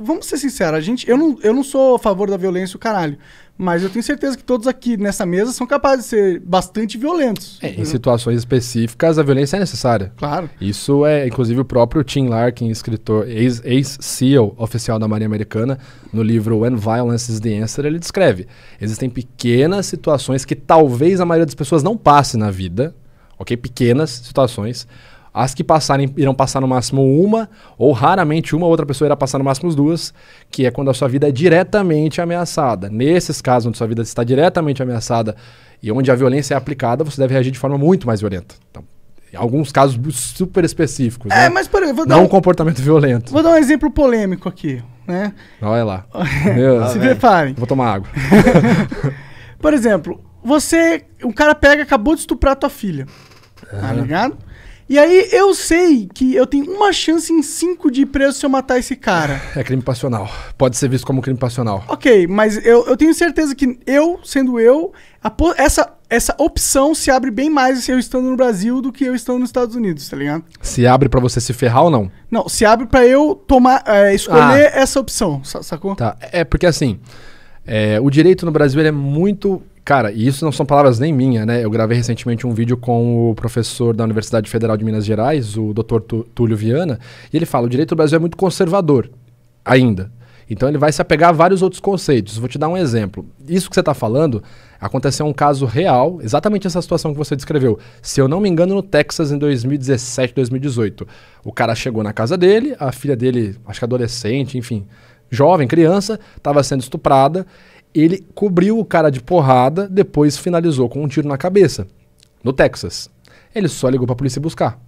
vamos ser sinceros, a gente, eu, não, eu não sou a favor da violência, o caralho. Mas eu tenho certeza que todos aqui nessa mesa são capazes de ser bastante violentos. É, em uhum. situações específicas, a violência é necessária. Claro. Isso é, inclusive, o próprio Tim Larkin, escritor, ex-SEAL oficial da Marinha Americana, no livro When Violence is the Answer, ele descreve. Existem pequenas situações que talvez a maioria das pessoas não passe na vida, ok? Pequenas situações, as que passarem irão passar no máximo uma, ou raramente uma, outra pessoa irá passar no máximo duas, que é quando a sua vida é diretamente ameaçada. Nesses casos onde sua vida está diretamente ameaçada e onde a violência é aplicada, você deve reagir de forma muito mais violenta. Então, alguns casos super específicos. É, né? mas peraí, vou dar Não um comportamento violento. Vou dar um exemplo polêmico aqui, né? Olha lá. Meu, Se preparem. Vou tomar água. Por exemplo, você. O cara pega, acabou de estuprar tua filha. Uhum. Tá ligado? E aí eu sei que eu tenho uma chance em cinco de ir preso se eu matar esse cara. É crime passional. Pode ser visto como crime passional. Ok, mas eu, eu tenho certeza que eu, sendo eu, a, essa, essa opção se abre bem mais se eu estando no Brasil do que eu estando nos Estados Unidos, tá ligado? Se abre para você se ferrar ou não? Não, se abre para eu tomar, é, escolher ah. essa opção, sacou? Tá, é porque assim, é, o direito no Brasil é muito Cara, e isso não são palavras nem minhas, né? Eu gravei recentemente um vídeo com o professor da Universidade Federal de Minas Gerais, o Dr. Túlio Viana, e ele fala: o direito do Brasil é muito conservador ainda. Então ele vai se apegar a vários outros conceitos. Vou te dar um exemplo. Isso que você está falando aconteceu um caso real, exatamente essa situação que você descreveu. Se eu não me engano, no Texas em 2017, 2018. O cara chegou na casa dele, a filha dele, acho que adolescente, enfim, jovem, criança, estava sendo estuprada ele cobriu o cara de porrada, depois finalizou com um tiro na cabeça, no Texas. Ele só ligou para a polícia buscar.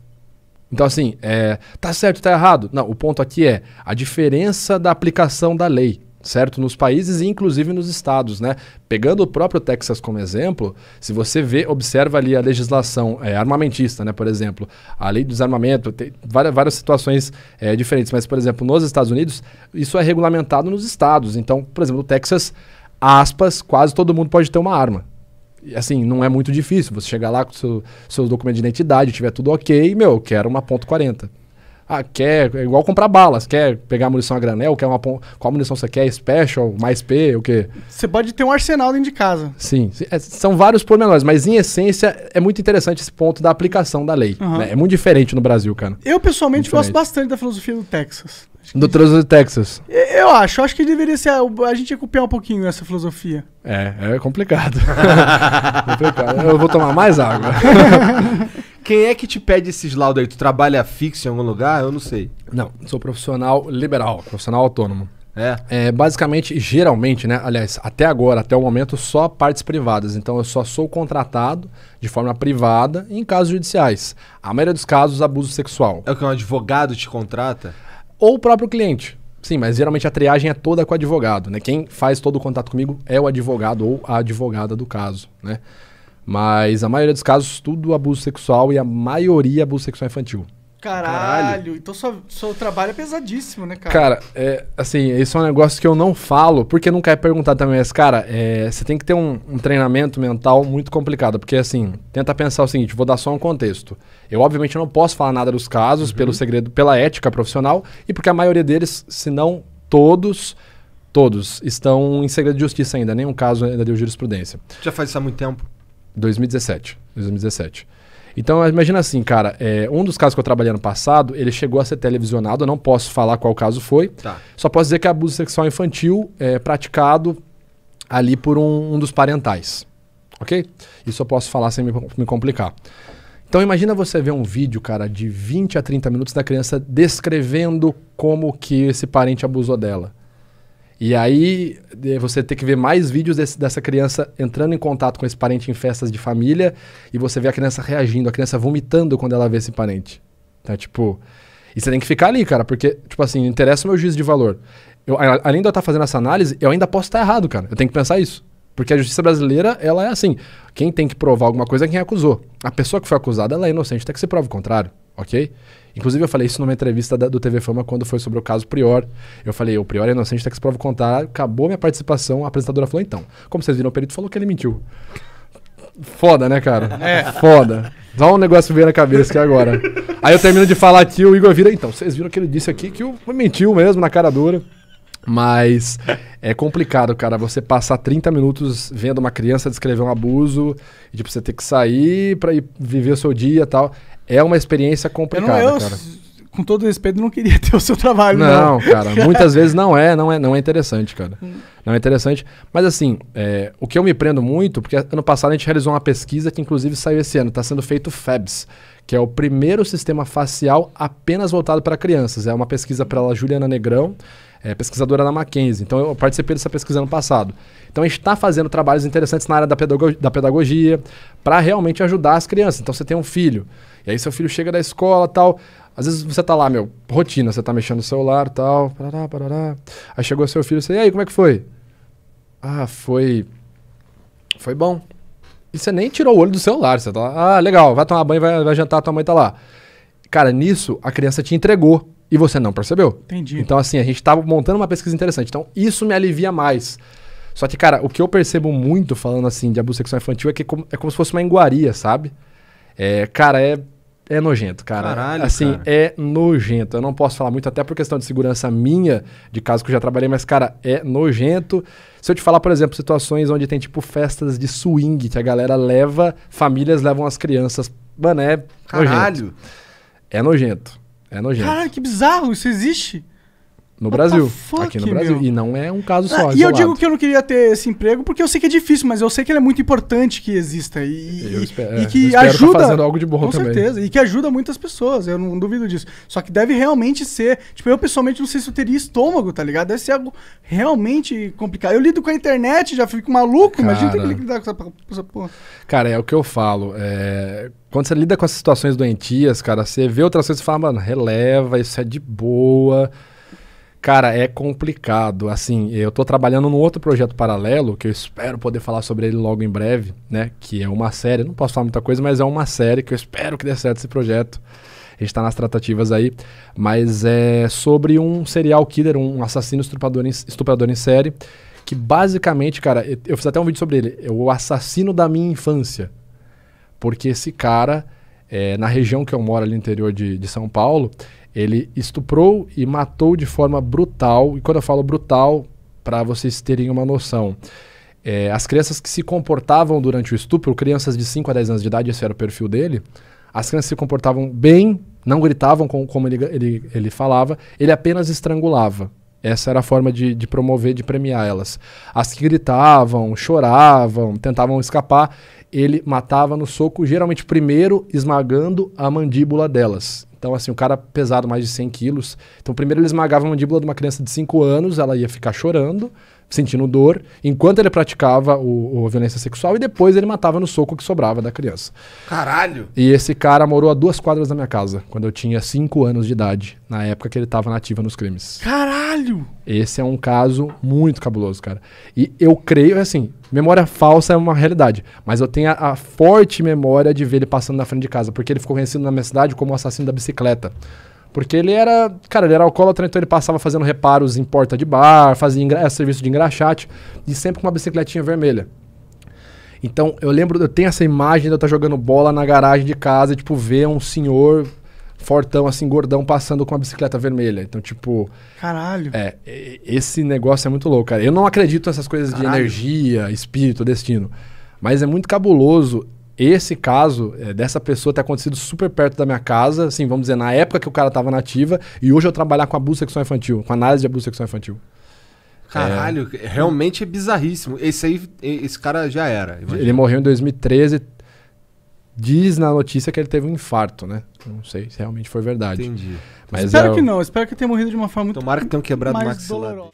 Então, assim, é, tá certo, tá errado? Não, o ponto aqui é a diferença da aplicação da lei, certo? Nos países e inclusive nos estados, né? Pegando o próprio Texas como exemplo, se você vê, observa ali a legislação é, armamentista, né? Por exemplo, a lei do desarmamento, tem várias, várias situações é, diferentes, mas, por exemplo, nos Estados Unidos, isso é regulamentado nos estados. Então, por exemplo, o Texas aspas, quase todo mundo pode ter uma arma. E, assim, não é muito difícil. Você chegar lá com seu, seus documentos de identidade, tiver tudo ok, meu, eu quero uma ponto .40 ah, quer, é igual comprar balas, quer pegar munição a granel, quer uma qual munição você quer, special, mais P, o quê? Você pode ter um arsenal dentro de casa. Sim, é, são vários pormenores, mas em essência é muito interessante esse ponto da aplicação da lei. Uhum. Né? É muito diferente no Brasil, cara. Eu pessoalmente gosto bastante da filosofia do Texas. Do Trânsito do Texas. Eu acho, acho que deveria ser. A gente ia copiar um pouquinho essa filosofia. É, é complicado. complicado. Eu vou tomar mais água. Quem é que te pede esses laudos aí? Tu trabalha fixo em algum lugar? Eu não sei. Não, sou profissional liberal, profissional autônomo. É. é. Basicamente, geralmente, né? Aliás, até agora, até o momento, só partes privadas. Então eu só sou contratado de forma privada em casos judiciais. A maioria dos casos, abuso sexual. É o que um advogado te contrata? Ou o próprio cliente. Sim, mas geralmente a triagem é toda com o advogado, né? Quem faz todo o contato comigo é o advogado ou a advogada do caso, né? Mas a maioria dos casos, tudo abuso sexual e a maioria abuso sexual infantil. Caralho, Caralho. então seu, seu trabalho é pesadíssimo, né, cara? Cara, é, assim, esse é um negócio que eu não falo, porque nunca é perguntado também, mas, cara, é, você tem que ter um, um, treinamento mental muito complicado, porque, assim, tenta pensar o seguinte, vou dar só um contexto. Eu, obviamente, não posso falar nada dos casos, uhum. pelo segredo, pela ética profissional, e porque a maioria deles, se não todos, todos, estão em segredo de justiça ainda, nenhum caso ainda deu jurisprudência. Já faz isso há muito tempo? 2017. 2017. Então, imagina assim, cara, é, um dos casos que eu trabalhei no passado, ele chegou a ser televisionado, eu não posso falar qual caso foi. Tá. Só posso dizer que é abuso sexual infantil é praticado ali por um, um, dos parentais. Ok? Isso eu posso falar sem me, me complicar. Então imagina você ver um vídeo, cara, de 20 a 30 minutos da criança descrevendo como que esse parente abusou dela. E aí eh, você tem que ver mais vídeos desse, dessa criança entrando em contato com esse parente em festas de família e você vê a criança reagindo, a criança vomitando quando ela vê esse parente. tá tipo. E você tem que ficar ali, cara, porque, tipo assim, interessa o meu juízo de valor. Eu, além de eu estar tá fazendo essa análise, eu ainda posso estar tá errado, cara. Eu tenho que pensar isso. Porque a justiça brasileira, ela é assim: quem tem que provar alguma coisa é quem acusou. A pessoa que foi acusada, ela é inocente até que se prova o contrário ok? Inclusive, eu falei isso numa entrevista da, do TV Fama quando foi sobre o caso Prior. Eu falei, o Prior é inocente, tem tá que se prova contar. Acabou minha participação, a apresentadora falou, então. Como vocês viram, o perito falou que ele mentiu. Foda, né, cara? É. Foda. Dá um negócio veio na cabeça aqui agora. Aí eu termino de falar aqui, o Igor vira, então, vocês viram que ele disse aqui que o mentiu mesmo, na cara dura. Mas é complicado, cara, você passar 30 minutos vendo uma criança descrever um abuso, e tipo, você ter que sair pra ir viver o seu dia e tal. É uma experiência complicada, eu não, eu, cara. Com todo respeito, não queria ter o seu trabalho, não. Não, cara, muitas vezes não é, não é, não é interessante, cara. Não é interessante. Mas assim, é, o que eu me prendo muito, porque ano passado a gente realizou uma pesquisa que inclusive saiu esse ano, está sendo feito FABS, que é o primeiro sistema facial apenas voltado para crianças. É uma pesquisa pela Juliana Negrão, é, pesquisadora da Mackenzie. Então eu participei dessa pesquisa ano passado. Então a gente está fazendo trabalhos interessantes na área da, da pedagogia para realmente ajudar as crianças. Então você tem um filho e aí seu filho chega da escola tal. Às vezes você tá lá, meu, rotina, você tá mexendo no celular tal, parará, parará. Aí chegou seu filho, você, e aí, como é que foi? Ah, foi. Foi bom. E você nem tirou o olho do celular, você tá lá, ah, legal, vai tomar banho, vai, vai jantar, tua mãe tá lá. Cara, nisso a criança te entregou e você não percebeu. Entendi. Então, assim, a gente tava tá montando uma pesquisa interessante. Então, isso me alivia mais. Só que, cara, o que eu percebo muito falando assim de abuso sexual infantil é que é como, é como se fosse uma enguaria, sabe? É, cara, é, é nojento, cara. Caralho, assim, cara. é nojento. Eu não posso falar muito, até por questão de segurança minha, de caso que eu já trabalhei, mas, cara, é nojento. Se eu te falar, por exemplo, situações onde tem, tipo, festas de swing, que a galera leva, famílias levam as crianças. Mano, é Caralho. nojento. É nojento. É nojento. Caralho, que bizarro, isso existe? No Brasil. Fuck, aqui no Brasil. Meu. E não é um caso ah, só. Ah, e eu digo que eu não queria ter esse emprego porque eu sei que é difícil, mas eu sei que ele é muito importante que exista. E, eu espero, é, e que eu tá ajuda. Tá fazendo algo de bom com também. certeza. E que ajuda muitas pessoas. Eu não duvido disso. Só que deve realmente ser. Tipo, eu pessoalmente não sei se eu teria estômago, tá ligado? Deve ser algo realmente complicado. Eu lido com a internet, já fico maluco. Cara, imagina ter que lidar com essa, com essa porra. Cara, é o que eu falo. É, quando você lida com as situações doentias, cara, você vê outras coisas e fala, mano, releva, isso é de boa. Cara, é complicado. Assim, eu tô trabalhando num outro projeto paralelo, que eu espero poder falar sobre ele logo em breve, né? Que é uma série. Não posso falar muita coisa, mas é uma série que eu espero que dê certo esse projeto. A gente tá nas tratativas aí. Mas é sobre um serial killer, um assassino estuprador em, estuprador em série. Que basicamente, cara, eu fiz até um vídeo sobre ele. É o assassino da minha infância. Porque esse cara, é, na região que eu moro ali no interior de, de São Paulo, ele estuprou e matou de forma brutal. E quando eu falo brutal, para vocês terem uma noção, é, as crianças que se comportavam durante o estupro, crianças de 5 a 10 anos de idade, esse era o perfil dele, as crianças se comportavam bem, não gritavam com, como ele, ele, ele falava, ele apenas estrangulava. Essa era a forma de, de, promover, de premiar elas. As que gritavam, choravam, tentavam escapar, ele matava no soco, geralmente primeiro esmagando a mandíbula delas. Então, assim, o cara pesado mais de 100 quilos. Então, primeiro ele esmagava a mandíbula de uma criança de 5 anos, ela ia ficar chorando sentindo dor, enquanto ele praticava o, o, a violência sexual e depois ele matava no soco que sobrava da criança. Caralho! E esse cara morou a duas quadras da minha casa, quando eu tinha cinco anos de idade, na época que ele estava nativa nos crimes. Caralho! Esse é um caso muito cabuloso, cara. E eu creio, assim, memória falsa é uma realidade, mas eu tenho a, a forte memória de ver ele passando na frente de casa, porque ele ficou conhecido na minha cidade como o assassino da bicicleta. Porque ele era, cara, ele era alcoólatra, então ele passava fazendo reparos em porta de bar, fazia é, serviço de engraxate e sempre com uma bicicletinha vermelha. Então, eu lembro, eu tenho essa imagem de eu estar tá jogando bola na garagem de casa e, tipo, ver um senhor fortão, assim, gordão, passando com uma bicicleta vermelha. Então, tipo... Caralho! É, esse negócio é muito louco, cara. Eu não acredito nessas coisas Caralho. de energia, espírito, destino. Mas é muito cabuloso esse caso é, dessa pessoa ter acontecido super perto da minha casa, assim, vamos dizer, na época que o cara estava nativa, e hoje eu trabalhar com abuso sexual infantil, com análise de abuso sexual infantil. Caralho, é... realmente é bizarríssimo. Esse aí, esse cara já era. Imagina. Ele morreu em 2013. Diz na notícia que ele teve um infarto, né? Não sei se realmente foi verdade. Entendi. Mas espero é que não. Espero que tenha morrido de uma forma muito Tomara que tenham quebrado o maxilar.